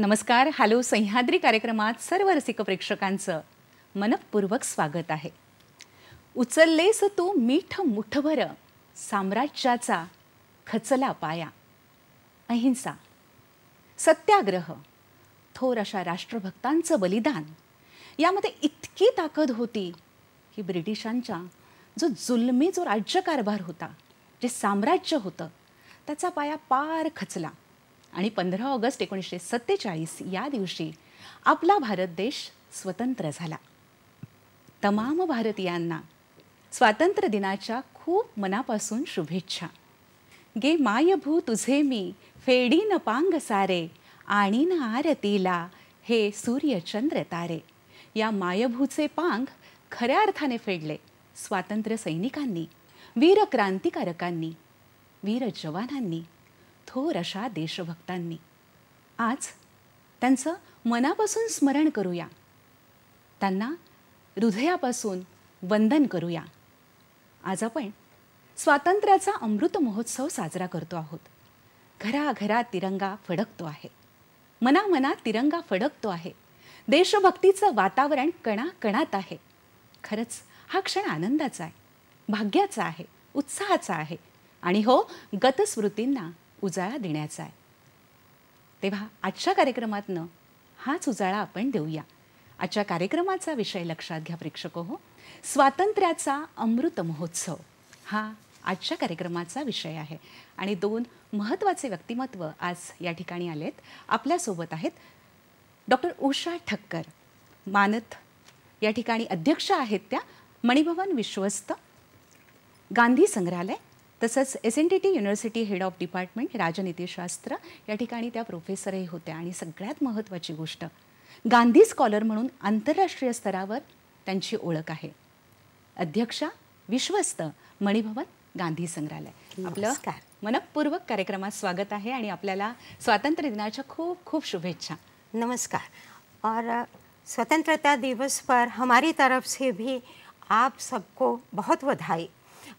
नमस्कार हॅलो सह्याद्री कार्यक्रमात सर्व रसिक प्रेक्षकांचं मनपूर्वक स्वागत आहे उचललेस तू मीठ मुठभर साम्राज्याचा खचला पाया अहिंसा सत्याग्रह थोर अशा राष्ट्रभक्तांचं बलिदान यामध्ये इतकी ताकद होती की ब्रिटिशांच्या जो जुलमी जो राज्यकारभार होता जे साम्राज्य होतं त्याचा पाया पार खचला आणि पंधरा ऑगस्ट एकोणीसशे सत्तेचाळीस या दिवशी आपला भारत देश स्वतंत्र झाला तमाम भारतीयांना स्वातंत्र्य दिनाच्या खूप मनापासून शुभेच्छा गे मायभू तुझे मी फेडी न पांग सारे आणि न आरतीला हे सूर्यचंद्र तारे या मायभूचे पांग खऱ्या अर्थाने फेडले स्वातंत्र्य सैनिकांनी वीर क्रांतिकारकांनी वीर जवानांनी थोर अशा देशभक्तांनी आज त्यांचं मनापासून स्मरण करूया त्यांना हृदयापासून वंदन करूया आज आपण स्वातंत्र्याचा अमृत महोत्सव साजरा करतो आहोत घराघरात तिरंगा फडकतो आहे मनामनात तिरंगा फडकतो आहे देशभक्तीचं वातावरण कणाकणात आहे खरंच हा क्षण आनंदाचा आहे भाग्याचा आहे उत्साहाचा आहे आणि हो गतस्मृतींना उजाळा देण्याचा आहे तेव्हा आजच्या कार्यक्रमातनं हाच उजाळा आपण देऊया आजच्या कार्यक्रमाचा विषय लक्षात घ्या प्रेक्षक हो स्वातंत्र्याचा अमृत महोत्सव हा आजच्या कार्यक्रमाचा विषय आहे आणि दोन महत्त्वाचे व्यक्तिमत्व आज या ठिकाणी आलेत आपल्यासोबत आहेत डॉक्टर उषा ठक्कर मानत या ठिकाणी अध्यक्ष आहेत त्या मणिभवन विश्वस्त गांधी संग्रहालय तसंच S N T T university head of department राजनीतीशास्त्र या ठिकाणी त्या प्रोफेसरही होत्या आणि सगळ्यात महत्त्वाची गोष्ट गांधी स्कॉलर म्हणून आंतरराष्ट्रीय स्तरावर त्यांची ओळख आहे अध्यक्षा विश्वस्त मणिभवन गांधी संग्रहालय आपलं मनपूर्वक कार्यक्रमात स्वागत आहे आणि आपल्याला स्वातंत्र्य दिनाच्या खूप खूप शुभेच्छा नमस्कार और स्वतंत्रता दिवस पर हमारी तरफ से भी आप सबको बहुत बधाई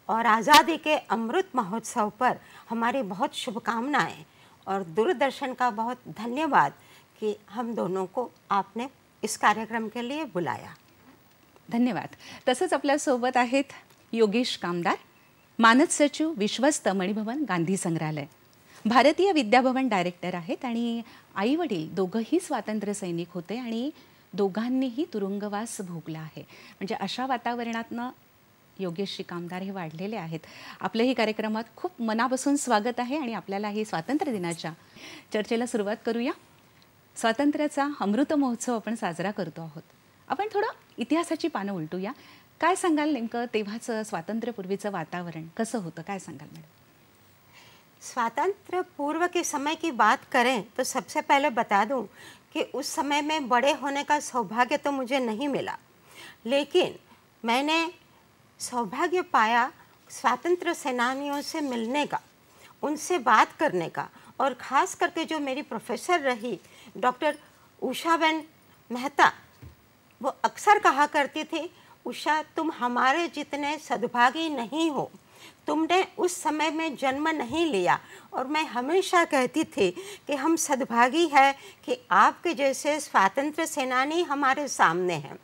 और आज़ादी के अमृत महोत्सव पर हमारी बहुत शुभकामनाएं और दूरदर्शन का बहुत धन्यवाद कि हम दोनों को आपने इस कार्यक्रम के लिए बुलाया धन्यवाद तसंच आपल्यासोबत आहेत योगेश कामदार मानद सचिव विश्वस्त मणिभवन गांधी संग्रहालय भारतीय विद्याभवन डायरेक्टर आहेत आणि आई वडील दोघंही स्वातंत्र्य सैनिक होते आणि दोघांनीही तुरुंगवास भोगला आहे म्हणजे अशा वातावरणातनं योगेश श्री कामदार हे वाढलेले आहेत आपल्याही कार्यक्रमात खूप मनापासून स्वागत आहे आणि आपल्यालाही स्वातंत्र्य दिनाच्या चर्चेला सुरुवात करूया स्वातंत्र्याचा अमृत महोत्सव आपण साजरा करतो आहोत आपण थोडं इतिहासाची पानं उलटूया काय सांगाल नेमकं तेव्हाचं स्वातंत्र्यपूर्वीचं वातावरण कसं होतं काय सांगाल मॅडम स्वातंत्र्यपूर्व के समय की बात करें तो सबसे पहले बता दूं कि उस समय में बड़े होने का सौभाग्य तो मुझे नहीं मिला लेकिन मैंने सौभाग्य पाया स्वतंत्र सेनानियों से मिलने का उनसे बात करने का और ख़ास करके जो मेरी प्रोफेसर रही डॉक्टर उषाबेन मेहता वो अक्सर कहा करती थी उषा तुम हमारे जितने सद्भागी नहीं हो तुमने उस समय में जन्म नहीं लिया और मैं हमेशा कहती थी कि हम सद्भागी है कि आपके जैसे स्वतंत्र सेनानी हमारे सामने हैं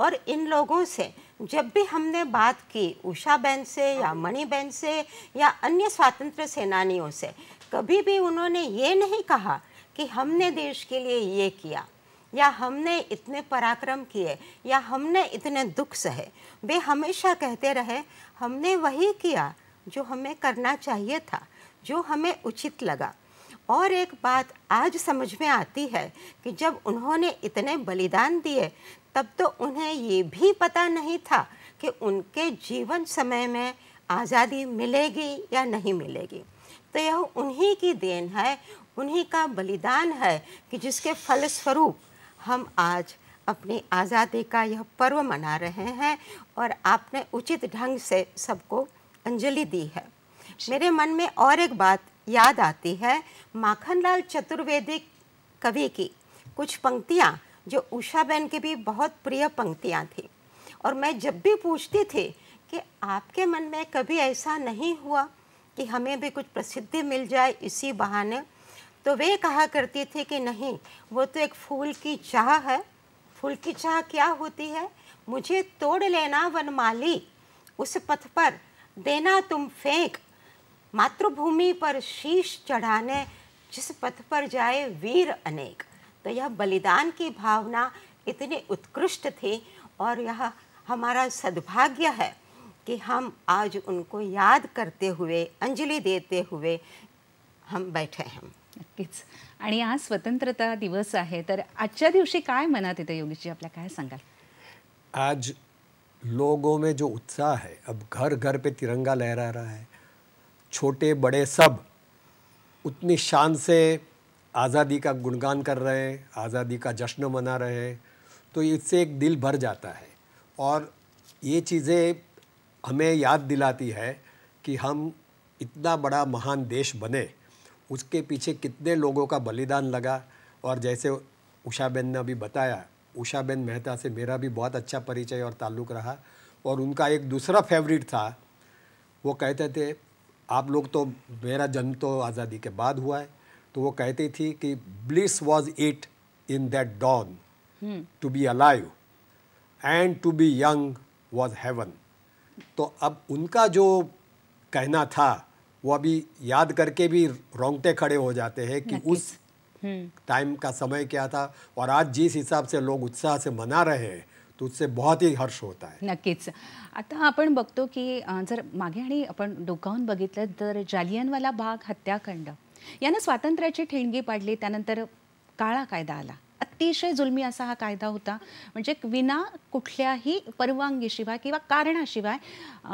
और इन लोगों से जब भी हमने बात की उषा बहन से या मणि बहन से या अन्य स्वातंत्र सेनानियों से कभी भी उन्होंने ये नहीं कहा कि हमने देश के लिए ये किया या हमने इतने पराक्रम किए या हमने इतने दुख सहे वे हमेशा कहते रहे हमने वही किया जो हमें करना चाहिए था जो हमें उचित लगा और एक बात आज समझ में आती है कि जब उन्होंने इतने बलिदान दिए तब तो उन्हें ये भी पता नहीं था कि उनके जीवन समय में आज़ादी मिलेगी या नहीं मिलेगी तो यह उन्हीं की देन है उन्हीं का बलिदान है कि जिसके फलस्वरूप हम आज अपनी आज़ादी का यह पर्व मना रहे हैं और आपने उचित ढंग से सबको अंजलि दी है मेरे मन में और एक बात याद आती है माखनलाल चतुर्वेदी कवि की कुछ पंक्तियाँ जो उषा बहन की भी बहुत प्रिय पंक्तियाँ थीं और मैं जब भी पूछती थी कि आपके मन में कभी ऐसा नहीं हुआ कि हमें भी कुछ प्रसिद्धि मिल जाए इसी बहाने तो वे कहा करती थी कि नहीं वो तो एक फूल की चाह है फूल की चाह क्या होती है मुझे तोड़ लेना वनमाली उस पथ पर देना तुम फेंक मातृभूमि पर शीश चढ़ाने जिस पथ पर जाए वीर अनेक तो यह बलिदान की भावना इतनी उत्कृष्ट थी और यह हमारा सद्भाग्य है कि हम आज उनको याद करते हुए अंजलि देते हुए हम बैठे हैं नक्कीच आणि आज स्वतंत्रता दिवस आहे तर आजच्या दिवशी काय मनात येतं योगीजी आपल्या काय सांगाल आज लोगों में जो उत्साह है अब घर घर पे तिरंगा लहरा रहा है छोटे बड़े सब उतनी शान से आज़ादी का गुणगान कर रहे हैं आज़ादी का जश्न मना रहे हैं तो इससे एक दिल भर जाता है और ये चीज़ें हमें याद दिलाती है कि हम इतना बड़ा महान देश बने उसके पीछे कितने लोगों का बलिदान लगा और जैसे उषा बेन ने अभी बताया उषा बेन मेहता से मेरा भी बहुत अच्छा परिचय और ताल्लुक़ रहा और उनका एक दूसरा फेवरेट था वो कहते थे आप लोग तो मेरा जन्म तो आज़ादी के बाद हुआ है तो वो कहती थी कि bliss was it in that dawn hmm. To be alive and to be young was heaven तो अब उनका जो कहना था वो अभी याद करके भी रोंगटे खड़े हो जाते हैं कि उस हम्म। टाइम का समय क्या था और आज जिस हिसाब से लोग उत्साह से मना रहे हैं बहुत ही हर्ष होत आहे नक्कीच आता आपण बघतो की जर मागे आणि आपण डोकावून बघितलं तर जालियनवाला बाग हत्याकांड यानं स्वातंत्र्याची ठेणगी पाडली त्यानंतर काळा कायदा आला अतिशय जुलमी असा हा कायदा होता म्हणजे विना कुठल्याही परवानगीशिवाय किंवा कारणाशिवाय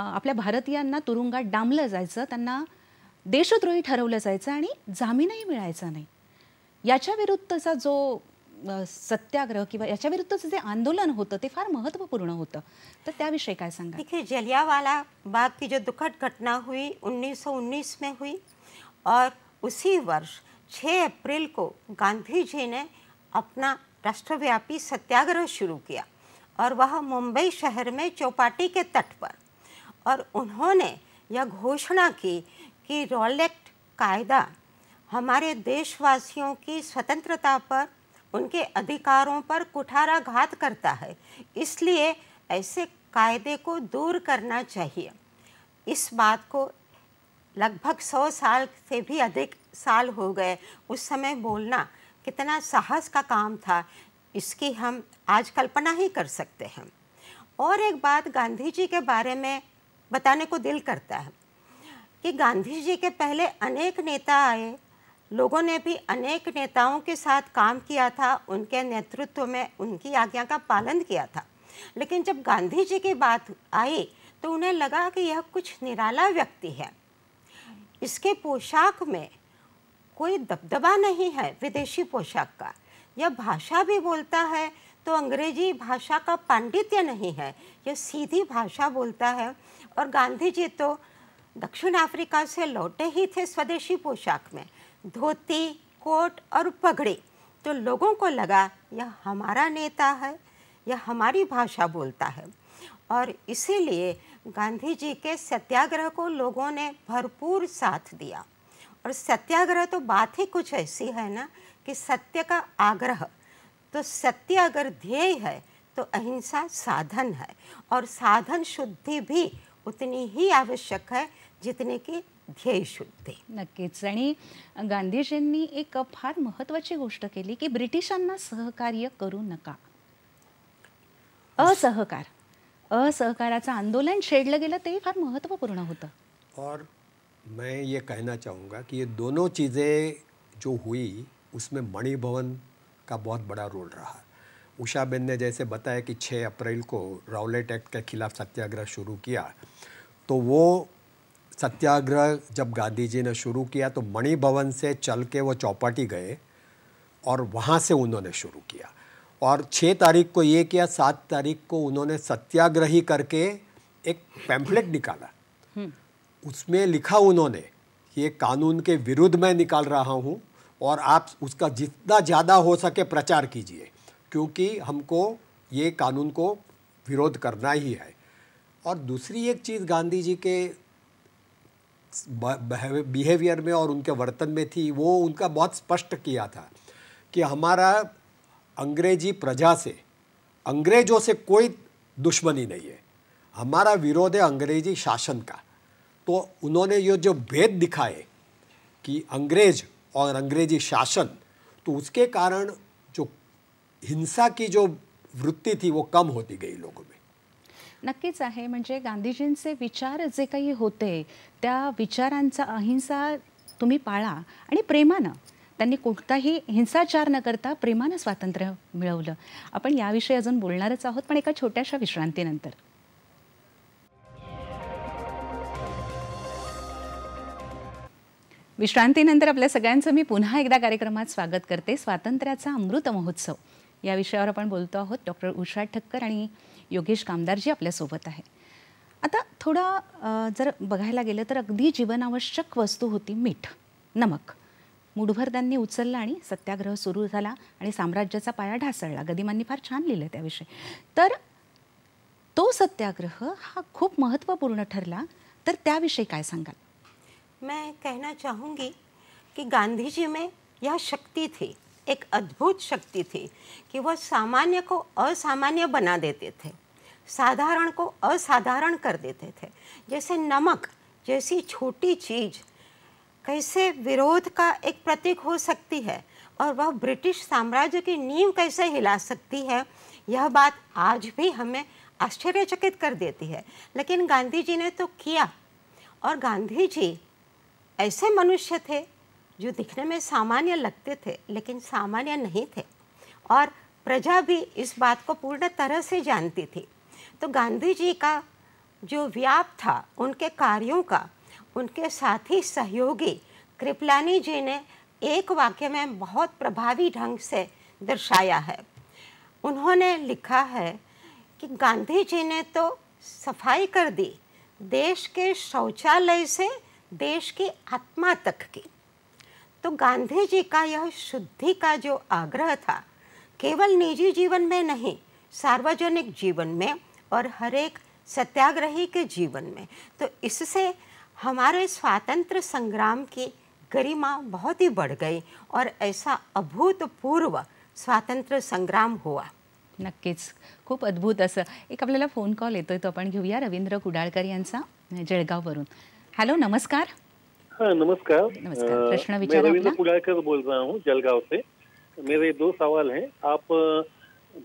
आपल्या भारतीयांना तुरुंगात डांबलं जायचं त्यांना देशद्रोही ठरवलं जायचं आणि जामीनही मिळायचा नाही याच्या विरुद्धचा जो सत्याग्रह किंवा याच्याविरुद्धचं जे आंदोलन होतं ते फार महत्वपूर्ण होतं तर त्याविषयी काय सांगा देखिए जलियावाला बाग की जो दुखद घटना हुई उन्नीस में हुई और उसी वर्ष छः अप्रैल को गांधी जी ने अपना राष्ट्रव्यापी सत्याग्रह शुरू किया और वह मुंबई शहर में चौपाटी के तट पर और उन्होंने यह घोषणा की कि रॉलेक्ट कायदा हमारे देशवासियों की स्वतंत्रता पर उनके अधिकारों पर कुठाराघात करता है इसलिए ऐसे कायदे को दूर करना चाहिए इस बात को लगभग सौ साल से भी अधिक साल हो गए उस समय बोलना कितना साहस का काम था इसकी हम आज कल्पना ही कर सकते हैं और एक बात गांधी जी के बारे में बताने को दिल करता है कि गांधी जी के पहले अनेक नेता आए लोगों ने भी अनेक नेताओं के साथ काम किया था उनके नेतृत्व में उनकी आज्ञा का पालन किया था लेकिन जब गांधी जी की बात आई तो उन्हें लगा कि यह कुछ निराला व्यक्ति है इसके पोशाक में कोई दबदबा नहीं है विदेशी पोशाक का यह भाषा भी बोलता है तो अंग्रेजी भाषा का पांडित्य नहीं है यह सीधी भाषा बोलता है और गांधी जी तो दक्षिण अफ्रीका से लौटे ही थे स्वदेशी पोशाक में धोती कोट और पगड़े तो लोगों को लगा यह हमारा नेता है यह हमारी भाषा बोलता है और इसीलिए गांधी जी के सत्याग्रह को लोगों ने भरपूर साथ दिया और सत्याग्रह तो बात ही कुछ ऐसी है ना कि सत्य का आग्रह तो सत्य अगर ध्येय है तो अहिंसा साधन है और साधन शुद्धि भी उतनी ही आवश्यक है जितने की ध्येय शोधते नक्कीच आणि गांधीजींनी एक फार महत्त्वाची गोष्ट केली की ब्रिटिशांना सहकार्य करू नका असहकार असहकाराचं आंदोलन छेड़लं गेलं ते फार महत्वपूर्ण होतं और मैं ये कहना चाहूँगा कि ये दोनों चीज़ें जो हुई उसमें मणिभवन का बहुत बड़ा रोल रहा उषा बेन ने जैसे बताया कि 6 अप्रैल को रावलेट एक्ट के खिलाफ सत्याग्रह शुरू किया तो वो सत्याग्रह जब गांधी जी ने शुरू किया तो मणि भवन से चल के वो चौपाटी गए और वहाँ से उन्होंने शुरू किया और छः तारीख को ये किया सात तारीख को उन्होंने सत्याग्रही करके एक पैम्फलेट निकाला उसमें लिखा उन्होंने ये कानून के विरुद्ध मैं निकाल रहा हूँ और आप उसका जितना ज़्यादा हो सके प्रचार कीजिए क्योंकि हमको ये कानून को विरोध करना ही है और दूसरी एक चीज़ गांधी जी के बिहेवियर में और उनके वर्तन में थी वो उनका बहुत स्पष्ट किया था कि हमारा अंग्रेजी प्रजा से अंग्रेजों से कोई दुश्मनी नहीं है हमारा विरोध है अंग्रेजी शासन का तो उन्होंने ये जो भेद दिखाए कि अंग्रेज और अंग्रेजी शासन तो उसके कारण जो हिंसा की जो वृत्ति थी वो कम होती गई लोगों में नक्कीच आहे म्हणजे गांधीजींचे विचार जे काही होते त्या विचारांचा अहिंसा तुम्ही पाळा आणि प्रेमानं त्यांनी कोणताही हिंसाचार न करता प्रेमानं स्वातंत्र्य मिळवलं आपण याविषयी अजून बोलणारच आहोत पण एका छोट्याशा विश्रांतीनंतर विश्रांतीनंतर आपल्या सगळ्यांचं मी पुन्हा एकदा कार्यक्रमात स्वागत करते स्वातंत्र्याचा अमृत महोत्सव या विषयावर आपण बोलतो आहोत डॉक्टर उषा ठक्कर आणि योगेश कामदारजी आपल्यासोबत आहे आता थोडा जर बघायला गेलं तर अगदी जीवनावश्यक वस्तू होती मीठ नमक मुठभर त्यांनी उचलला आणि सत्याग्रह सुरू झाला आणि साम्राज्याचा पाया ढासळला गदिमांनी फार छान लिहिलं त्याविषयी तर तो सत्याग्रह हा खूप महत्त्वपूर्ण ठरला तर त्याविषयी काय सांगाल मैं कहना चाहूंगी की गांधीजी में यह शक्ति थी एक अद्भुत शक्ती थी की वह सामान्य को असामान्य बना देते थे साधारण को असाधारण कर देते थे जैसे नमक जैसी छोटी चीज़ कैसे विरोध का एक प्रतीक हो सकती है और वह ब्रिटिश साम्राज्य की नींव कैसे हिला सकती है यह बात आज भी हमें आश्चर्यचकित कर देती है लेकिन गांधी जी ने तो किया और गांधी जी ऐसे मनुष्य थे जो दिखने में सामान्य लगते थे लेकिन सामान्य नहीं थे और प्रजा भी इस बात को पूर्ण तरह से जानती थी तो गांधी जी का जो व्याप था उनके कार्यों का उनके साथी सहयोगी कृपलानी जी ने एक वाक्य में बहुत प्रभावी ढंग से दर्शाया है उन्होंने लिखा है कि गांधी जी ने तो सफाई कर दी देश के शौचालय से देश की आत्मा तक की तो गांधी जी का यह शुद्धि का जो आग्रह था केवल निजी जीवन में नहीं सार्वजनिक जीवन में और हर एक सत्याग्रही के जीवन में तो इससे हमारे स्वातंत्र संग्राम की गरिमा बहुत ही बढ़ गई और ऐसा अभूतपूर्व स्वातंत्र संग्राम हुआ नक्कीच खूप अद्भुत असं एक आपल्याला फोन कॉल येतोय तो आपण घेऊया रवींद्र कुडाळकर यांचा जळगाववरून हॅलो नमस्कार नमस्कार प्रश्न विचार रवींद्र कुडाळकर बोल रहा हूँ जलगाव से मेरे दो सवाल हैं आप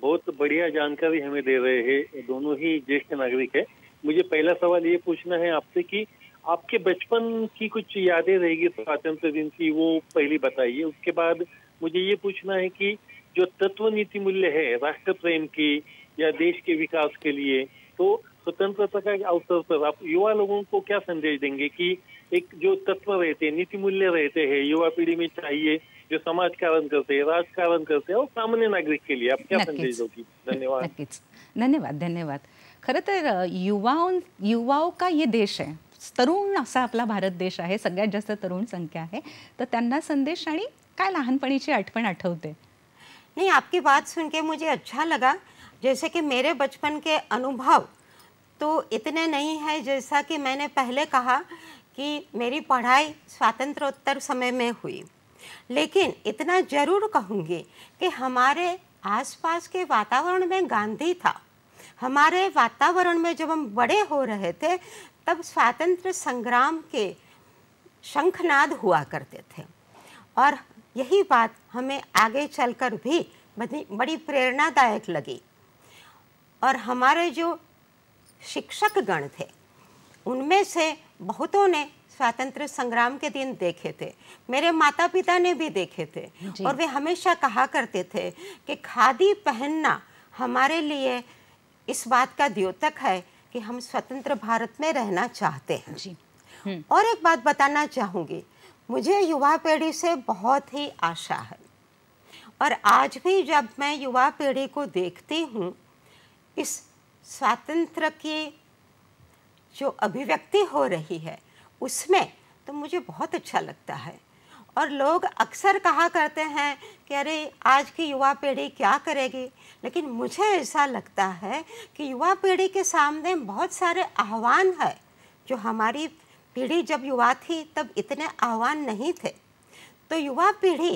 बहुत बढ़िया जानकारी हमें दे रहे हैं दोनों ही ज्येष्ठ नागरिक है मुझे पहला सवाल ये पूछना है आपसे कि आपके बचपन की कुछ यादें रहेगी तो स्वातंत्र दिन की वो पहली बताइए उसके बाद मुझे ये पूछना है कि जो तत्व नीति मूल्य है राष्ट्र प्रेम की या देश के विकास के लिए तो स्वतंत्रता का अवसर पर आप युवा लोगों को क्या संदेश देंगे कि एक जो तत्व रहते हैं नीति मूल्य रहते हैं युवा पीढ़ी में चाहिए जे समाजकारण करते राजकारण करते अहो सामान्य नागरिक केली आपण संदेश होती धन्यवाद नक्कीच धन्यवाद धन्यवाद खरं तर युवाओं युवाओ का ये देश आहे तरुण असा आपला भारत देश आहे सगळ्यात जास्त तरुण संख्या आहे तर त्यांना संदेश आणि काय लहानपणीची आठवण आठवते नाही आपकी बात सुन के मुझे अच्छा लगा जैसे कि मेरे बचपन के अनुभव तो इतने नहीं है जैसा कि मैंने पहले कहा कि मेरी पढ़ाई स्वातंत्रोत्तर समय में हुई लेकिन इतना ज़रूर कहूँगी कि हमारे आसपास के वातावरण में गांधी था हमारे वातावरण में जब हम बड़े हो रहे थे तब स्वातंत्र संग्राम के शंखनाद हुआ करते थे और यही बात हमें आगे चलकर भी बड़ी बड़ी प्रेरणादायक लगी और हमारे जो शिक्षक गण थे उनमें से बहुतों ने स्वतंत्र संग्राम के दिन देखे थे मेरे माता पिता ने भी देखे थे और वे हमेशा कहा करते थे कि खादी पहनना हमारे लिए इस बात का द्योतक है कि हम स्वतंत्र भारत में रहना चाहते हैं जी। हम्म। और एक बात बताना चाहूँगी मुझे युवा पीढ़ी से बहुत ही आशा है और आज भी जब मैं युवा पीढ़ी को देखती हूँ इस स्वातंत्र की जो अभिव्यक्ति हो रही है उसमें तो मुझे बहुत अच्छा लगता है और लोग अक्सर कहा करते हैं कि अरे आज की युवा पीढ़ी क्या करेगी लेकिन मुझे ऐसा लगता है कि युवा पीढ़ी के सामने बहुत सारे आह्वान है जो हमारी पीढ़ी जब युवा थी तब इतने आह्वान नहीं थे तो युवा पीढ़ी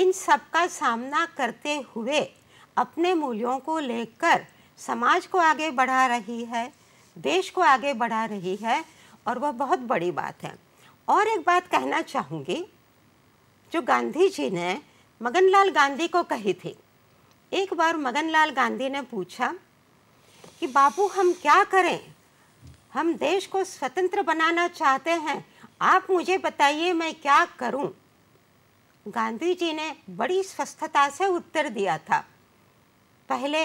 इन सब का सामना करते हुए अपने मूल्यों को लेकर समाज को आगे बढ़ा रही है देश को आगे बढ़ा रही है और वह बहुत बड़ी बात है और एक बात कहना चाहूँगी जो गांधी जी ने मगन लाल गांधी को कही थी एक बार मगन लाल गांधी ने पूछा कि बाबू हम क्या करें हम देश को स्वतंत्र बनाना चाहते हैं आप मुझे बताइए मैं क्या करूं? गांधी जी ने बड़ी स्वस्थता से उत्तर दिया था पहले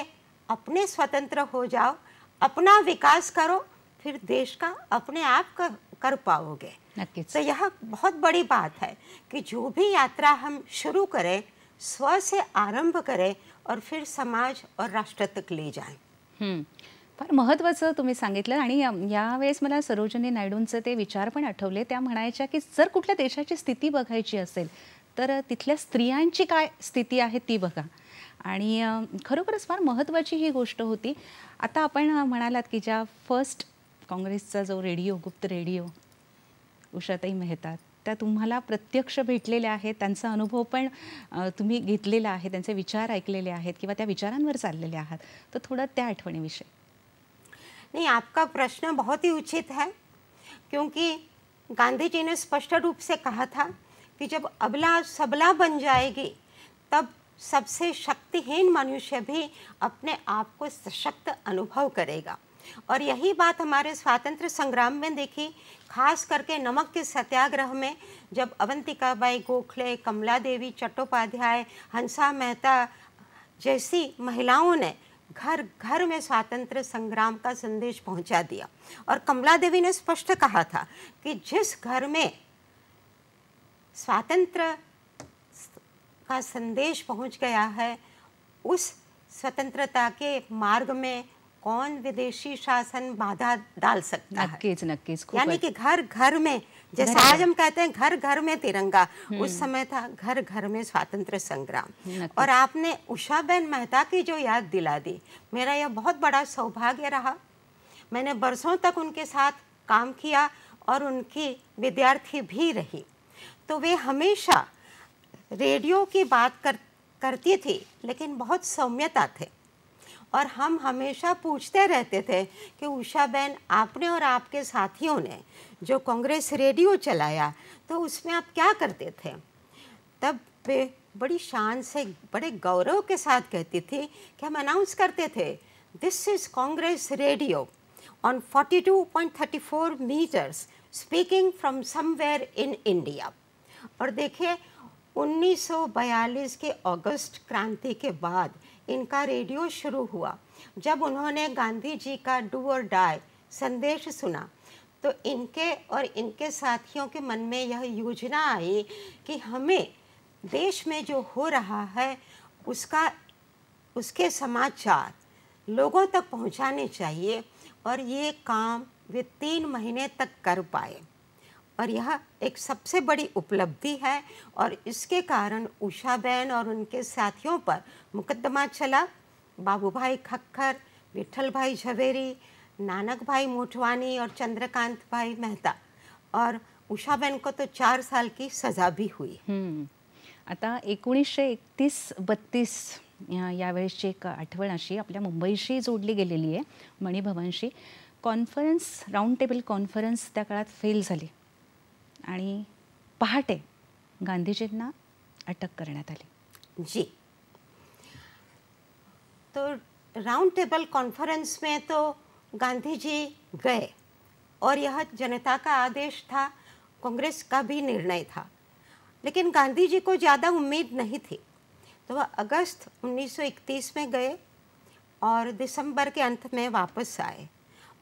अपने स्वतंत्र हो जाओ अपना विकास करो फिर देश का अपने आप कर, कर पाओगे तो यह बहुत बड़ी बात है कि जो भी यात्रा हम शुरू करें स्व से आरंभ करें और फिर समाज और राष्ट्र तक ले जाए फार महत्त्वाचं तुम्ही सांगितलं आणि यावेळेस मला सरोजनी नायडूंचं ते विचार पण आठवले त्या म्हणायच्या की जर कुठल्या देशाची स्थिती बघायची असेल तर तिथल्या स्त्रियांची काय स्थिती आहे ती बघा आणि खरोखरच फार महत्त्वाची ही गोष्ट होती आता आपण म्हणालात की ज्या फर्स्ट काँग्रेसचा जो रेडिओ गुप्त रेडिओ उषाताई मेहतात त्या तुम्हाला प्रत्यक्ष भेटलेल्या आहेत त्यांचा अनुभव पण तुम्ही घेतलेला आहे त्यांचे विचार ऐकलेले आहेत किंवा त्या विचारांवर चाललेले आहात तर थोडं त्या आठवणीविषयी नाही आपका प्रश्न बहुत ही उचित है क्योंकि गांधीजीने ने स्पष्ट रूप से कहा था की जब अबला सबला बन जाएगी तब सबसे शक्तिहीन मनुष्य भी अपने आप को सशक्त अनुभव करेगा और यही बात हमारे स्वातंत्र संग्राम में देखी खास करके नमक के सत्याग्रह में जब अवंतिका बाई गोखले कमला देवी चट्टोपाध्याय हंसा मेहता जैसी महिलाओं ने घर घर में स्वातंत्र संग्राम का संदेश पहुंचा दिया और कमला देवी ने स्पष्ट कहा था कि जिस घर में स्वातंत्र का संदेश पहुंच गया है उस स्वतंत्रता के मार्ग में कौन विदेशी शासन बाधा डाल सकता नक्केज, है नक्कीज यानी कि घर घर में जैसे आज हम कहते हैं घर घर में तिरंगा हम्म. उस समय था घर घर में स्वातंत्र संग्राम और आपने उषा बहन मेहता की जो याद दिला दी मेरा यह बहुत बड़ा सौभाग्य रहा मैंने बरसों तक उनके साथ काम किया और उनकी विद्यार्थी भी रही तो वे हमेशा रेडियो की बात कर करती थी लेकिन बहुत सौम्यता थे और हम हमेशा पूछते रहते थे कि उषा बहन आपने और आपके साथियों ने जो कांग्रेस रेडियो चलाया तो उसमें आप क्या करते थे तब वे बड़ी शान से बड़े गौरव के साथ कहती थी कि हम अनाउंस करते थे this is Congress radio on 42.34 meters speaking from somewhere in India और देखिए 1942 के अगस्त क्रांति के बाद इनका रेडियो शुरू हुआ जब उन्होंने गांधी जी का डू और डाई संदेश सुना तो इनके और इनके साथियों के मन में यह योजना आई कि हमें देश में जो हो रहा है उसका उसके समाचार लोगों तक पहुंचाने चाहिए और ये काम वे तीन महीने तक कर पाए और यह एक सबसे बड़ी उपलब्धि है और इसके कारण उषा बहन और उनके साथियों पर मुकदमा चला बाबू भाई खक्खर विठल भाई झवेरी नानक भाई मोटवानी और चंद्रकांत भाई मेहता और उषा बहन को तो चार साल की सजा भी हुई हम्म। आता एकोणीसशे एकतीस बत्तीस यावेळेसची एक आठवण अशी आपल्या मुंबईशी जोडली गेलेली आहे मणिभवनशी कॉन्फरन्स राऊंड टेबल कॉन्फरन्स त्या काळात फेल झाली आणि पहाटे गांधीजींना अटक करण्यात आली जी तो राउंड टेबल कॉन्फ्रेंस में तो गांधी जी गए और यह जनता का आदेश था कांग्रेस का भी निर्णय था लेकिन गांधी जी को ज़्यादा उम्मीद नहीं थी तो वह अगस्त 1931 में गए और दिसंबर के अंत में वापस आए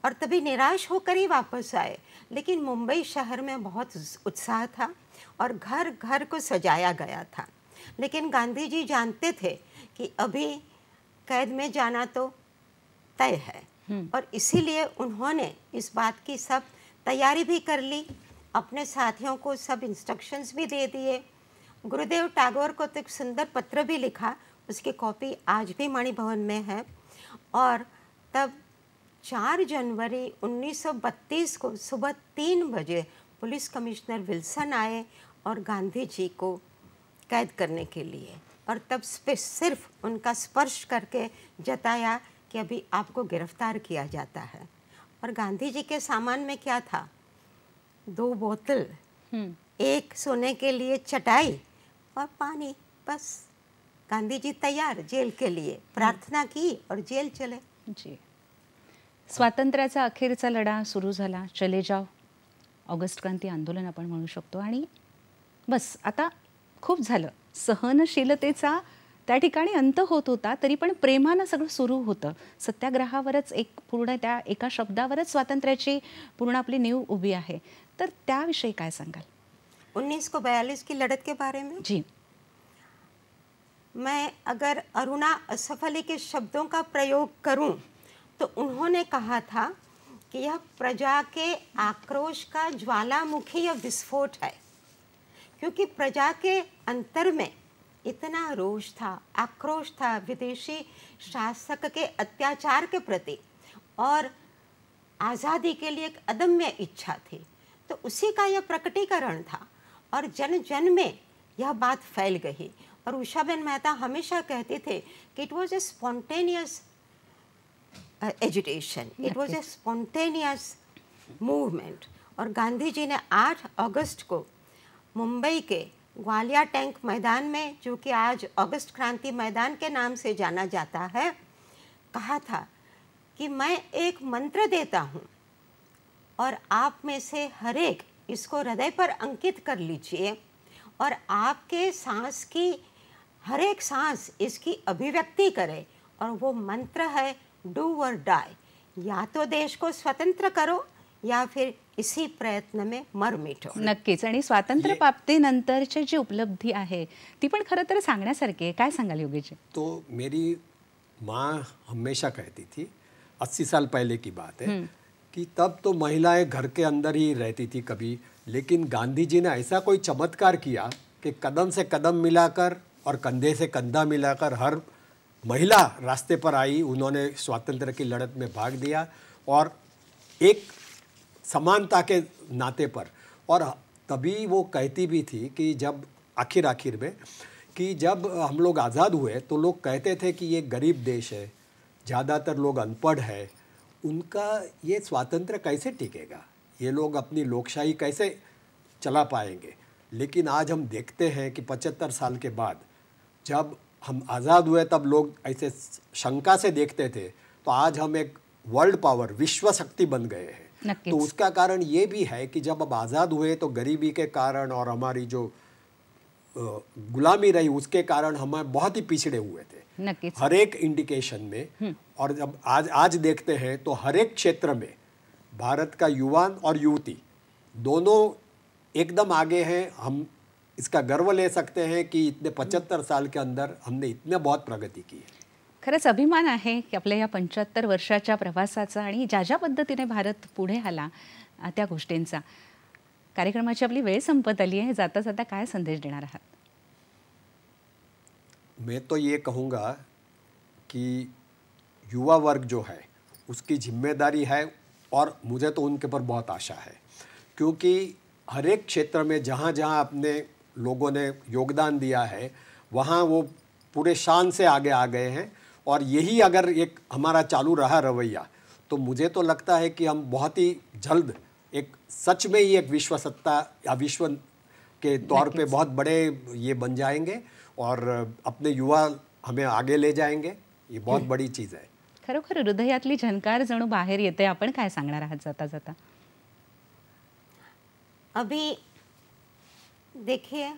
और तभी निराश होकर ही वापस आए लेकिन मुंबई शहर में बहुत उत्साह था और घर घर को सजाया गया था लेकिन गांधी जी जानते थे कि अभी कैद में जाना तो तय है हम्म। और इसीलिए उन्होंने इस बात की सब तैयारी भी कर ली अपने साथियों को सब इंस्ट्रक्शंस भी दे दिए गुरुदेव टैगोर को तो एक सुंदर पत्र भी लिखा उसकी कॉपी आज भी मणिभवन में है और तब चार जनवरी 1932 को सुबह तीन बजे पुलिस कमिश्नर विल्सन आए और गांधी जी को कैद करने के लिए और तब सिर्फ उनका स्पर्श करके जताया कि अभी आपको गिरफ्तार किया जाता है और गांधी जी के सामान में क्या था दो बोतल हम्म। एक सोने के लिए चटाई और पानी बस गांधी जी तैयार जेल के लिए प्रार्थना की और जेल चले जी स्वातंत्र्याचा अखेरचा लढा सुरू झाला चले जाव ऑगस्ट क्रांती आंदोलन आपण म्हणू शकतो आणि बस आता खूप झालं सहनशीलतेचा त्या ठिकाणी अंत होत होता तरी पण प्रेमानं सगळं सुरू होतं सत्याग्रहावरच एक पूर्ण त्या एका शब्दावरच स्वातंत्र्याची पूर्ण आपली नीव उभी आहे तर त्याविषयी काय सांगाल उन्नीस को बयालीस की लढत के बारे में जी मैं अगर अरुणा असफली के शब्दों का प्रयोग करूं तो उन्होंने कहा था कि यह प्रजा के आक्रोश का ज्वालामुखी या विस्फोट है क्योंकि प्रजा के अंतर में इतना रोष था आक्रोश था विदेशी शासक के अत्याचार के प्रति और आज़ादी के लिए एक अदम्य इच्छा थी तो उसी का यह प्रकटीकरण था और जन जन में यह बात फैल गई और उषाबेन मेहता हमेशा कहते थे कि it was a spontaneous uh, agitation. It was a spontaneous movement और गांधी जी ने 8 अगस्त को मुंबई के ग्वालिया टैंक मैदान में जो कि आज अगस्त क्रांति मैदान के नाम से जाना जाता है कहा था कि मैं एक मंत्र देता हूँ और आप में से हर एक इसको हृदय पर अंकित कर लीजिए और आपके सांस की हर एक सांस इसकी अभिव्यक्ति करे और वो मंत्र है डू और डाई या तो देश को स्वतंत्र करो या फिर इसी प्रयत्न में मर मिठो नक्कीच आणि स्वातंत्र्य प्राप्तीनंतरची जी उपलब्धी आहे ती पण खरं तर सांगण्यासारखी आहे काय सांगाल तो मेरी माँ हमेशा कहती थी अस्सी साल पहले की बात है हम्म। कि तब तो महिलाएं घर के अंदर ही रहती थी कभी लेकिन गांधी जी ने ऐसा कोई चमत्कार किया कि कदम से कदम मिलाकर और कंधे से कंधा मिलाकर हर महिला रास्ते पर आई उन्होंने स्वतंत्र की लड़त में भाग दिया और एक समानता के नाते पर और तभी वो कहती भी थी कि जब आखिर आखिर में कि जब हम लोग आज़ाद हुए तो लोग कहते थे कि ये गरीब देश है ज़्यादातर लोग अनपढ़ है उनका ये स्वातंत्र कैसे टिकेगा ये लोग अपनी लोकशाही कैसे चला पाएंगे लेकिन आज हम देखते हैं कि पचहत्तर साल के बाद जब हम आज़ाद हुए तब लोग ऐसे शंका से देखते थे तो आज हम एक वर्ल्ड पावर विश्व शक्ति बन गए हैं तो उसका कारण ये भी है कि जब अब आज़ाद हुए तो गरीबी के कारण और हमारी जो गुलामी रही उसके कारण हम बहुत ही पिछड़े हुए थे हर एक इंडिकेशन में हम्म। और जब आज आज देखते हैं तो हर एक क्षेत्र में भारत का युवान और युवती दोनों एकदम आगे हैं हम इसका गर्व ले सकते हैं कि इतने पचहत्तर साल के अंदर हमने इतने बहुत प्रगति की है खरच अभिमान है कि अपने या पंचहत्तर वर्षा प्रवासाचा ज्या पद्धति ने भारत पुढे आला का कार्यक्रम की अपनी वे संपत आई है जाता जता का संदेश देना आ मैं तो ये कहूँगा कि युवा वर्ग जो है उसकी जिम्मेदारी है और मुझे तो उनके पर बहुत आशा है क्योंकि हर एक क्षेत्र में जहाँ जहाँ अपने लोगों ने योगदान दिया है वहाँ वो पूरे शान से आगे आ गए हैं और यही अगर एक हमारा चालू रहा रवैया तो मुझे तो लगता है कि हम बहुत ही जल्द एक सच में ही एक विश्व सत्ता या विश्व के तौर पे बहुत बड़े ये बन जाएंगे और अपने युवा हमें आगे ले जाएंगे ये बहुत बडी चीज है खरोखर हृदयातली झनकार जणू बाहेर येते आपण काय सांगणार आहात जाता जाता अभी देखिए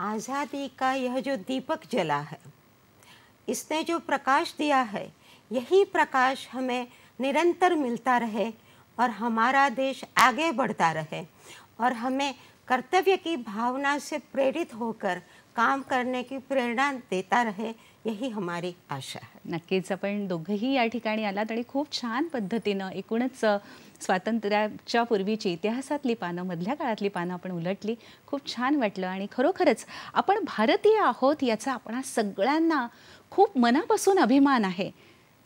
आज़ादी का यह जो दीपक जला है इसने जो प्रकाश दिया है यही प्रकाश हमें निरंतर मिलता रहे और हमारा देश आगे बढ़ता रहे और हमें कर्तव्य की भावना से प्रेरित होकर काम करने की प्रेरणा देता रहे यही हमारी आशा है नक्कीच आपण दोघंही या ठिकाणी आलात आणि खूप छान पद्धतीनं एकूणच स्वातंत्र्याच्या पूर्वीची इतिहासातली पानं मधल्या काळातली पानं आपण उलटली खूप छान वाटलं आणि खरोखरच आपण भारतीय आहोत याचा आपण सगळ्यांना खूप मनापासून अभिमान आहे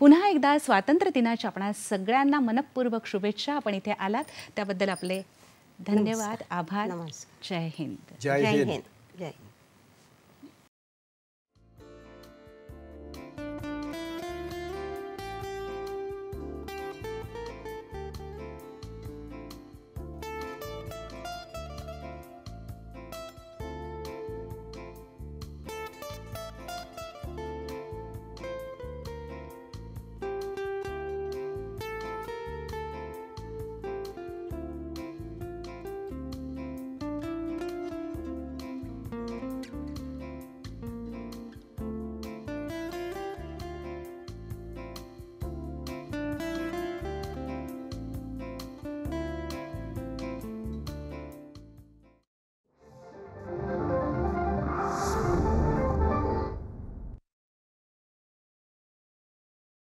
पुन्हा एकदा स्वातंत्र्य दिनाच्या आपण सगळ्यांना मनपूर्वक शुभेच्छा आपण इथे आलात त्याबद्दल आपले धन्यवाद आभार जय हिंद जय हिंद जय